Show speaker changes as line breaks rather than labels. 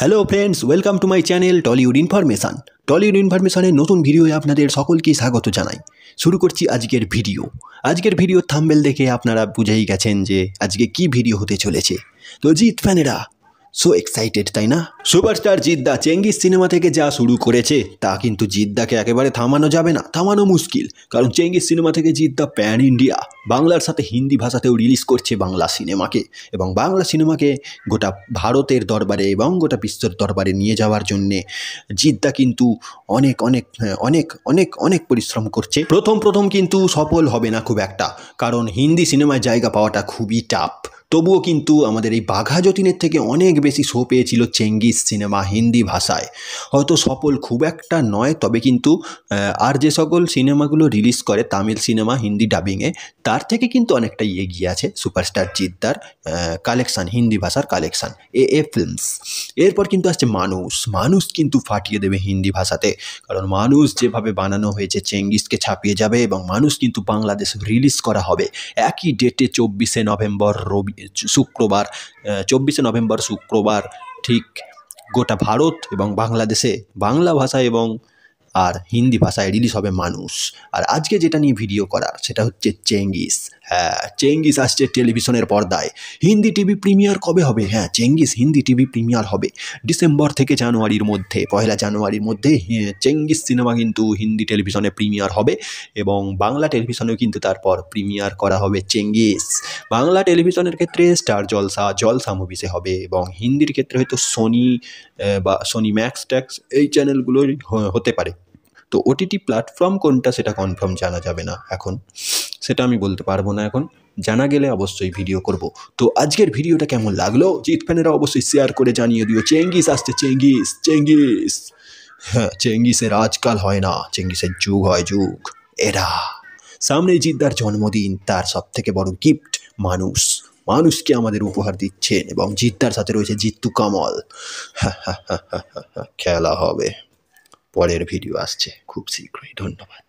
hello friends welcome to my channel Tollywood information Tollywood ইনফরমেশানের নতুন ভিডিওয়ে আপনাদের সকলকে স্বাগত জানাই শুরু করছি আজকের ভিডিও আজকের ভিডিও থাম্বেল দেখে আপনারা বুঝেই গেছেন যে আজকে কি ভিডিও হতে চলেছে তো জিৎ ফ্যানেরা সো এক্সাইটেড তাই না সুপারস্টার জিদ্দা চেঙ্গিস সিনেমা থেকে যা শুরু করেছে তা কিন্তু জিদ্দাকে একেবারে থামানো যাবে না থামানো মুশকিল কারণ চেঙ্গিস সিনেমা থেকে জিদ্দা প্যান ইন্ডিয়া বাংলার সাথে হিন্দি ভাষাতেও রিলিজ করছে বাংলা সিনেমাকে এবং বাংলা সিনেমাকে গোটা ভারতের দরবারে এবং গোটা বিশ্বের দরবারে নিয়ে যাওয়ার জন্যে জিদ্দা কিন্তু অনেক অনেক অনেক অনেক অনেক পরিশ্রম করছে প্রথম প্রথম কিন্তু সফল হবে না খুব একটা কারণ হিন্দি সিনেমায় জায়গা পাওয়াটা খুবই টাফ তবুও কিন্তু আমাদের এই বাঘা যতীনের থেকে অনেক বেশি শো পেয়েছিল চেঙ্গিস সিনেমা হিন্দি ভাষায় হয়তো সফল খুব একটা নয় তবে কিন্তু আর যে সকল সিনেমাগুলো রিলিজ করে তামিল সিনেমা হিন্দি ডাবিংয়ে তার থেকে কিন্তু অনেকটা এগিয়ে আছে সুপারস্টার জিদ্দার কালেকশান হিন্দি ভাষার কালেকশান এ এ ফিল্মস এরপর কিন্তু আসছে মানুষ মানুষ কিন্তু ফাটিয়ে দেবে হিন্দি ভাষাতে কারণ মানুষ যেভাবে বানানো হয়েছে চেঙ্গিসকে ছাপিয়ে যাবে এবং মানুষ কিন্তু বাংলাদেশ রিলিজ করা হবে একই ডেটে চব্বিশে নভেম্বর রবি শুক্রবার চব্বিশে নভেম্বর শুক্রবার ঠিক গোটা ভারত এবং বাংলাদেশে বাংলা ভাষা এবং আর হিন্দি ভাষায় রিলিজ হবে মানুষ আর আজকে যেটা নিয়ে ভিডিও করার সেটা হচ্ছে চেঙ্গিস হ্যাঁ চেঙ্গিস আসছে টেলিভিশনের পর্দায় হিন্দি টিভি প্রিমিয়ার কবে হবে হ্যাঁ চেঙ্গিস হিন্দি টিভি প্রিমিয়ার হবে ডিসেম্বর থেকে জানুয়ারির মধ্যে পয়লা জানুয়ারির মধ্যে হ্যাঁ, চেঙ্গিস সিনেমা কিন্তু হিন্দি টেলিভিশনে প্রিমিয়ার হবে এবং বাংলা টেলিভিশনেও কিন্তু তারপর প্রিমিয়ার করা হবে চেঙ্গিস বাংলা টেলিভিশনের ক্ষেত্রে স্টার জলসা জলসা মুভিসে হবে এবং হিন্দির ক্ষেত্রে হয়তো সোনি বা সোনি ম্যাক্স ট্যাক্স এই চ্যানেলগুলোই হতে পারে তো ওটিটি প্ল্যাটফর্ম কোনটা সেটা কনফার্ম জানা যাবে না এখন সেটা আমি বলতে পারবো না এখন জানা গেলে অবশ্যই ভিডিও করব তো আজকের ভিডিওটা কেমন লাগলো জিত ফ্যানেরা অবশ্যই শেয়ার করে জানিয়ে দিও চেঙ্গিস আসছে চেঙ্গিস চেঙ্গিস হ্যাঁ চেঙ্গিসের আজকাল হয় না চেঙ্গিসের যুগ হয় যুগ এরা সামনে জিদ্দার জন্মদিন তার সব থেকে বড় গিফট মানুষ মানুষকে আমাদের উপহার দিচ্ছেন এবং জিদ্দার সাথে রয়েছে জিত্তু কামল হ্যাঁ, হ্যাঁ, হ্যাঁ, খেলা হবে পরের ভিডিও আসছে খুব শীঘ্রই ধন্যবাদ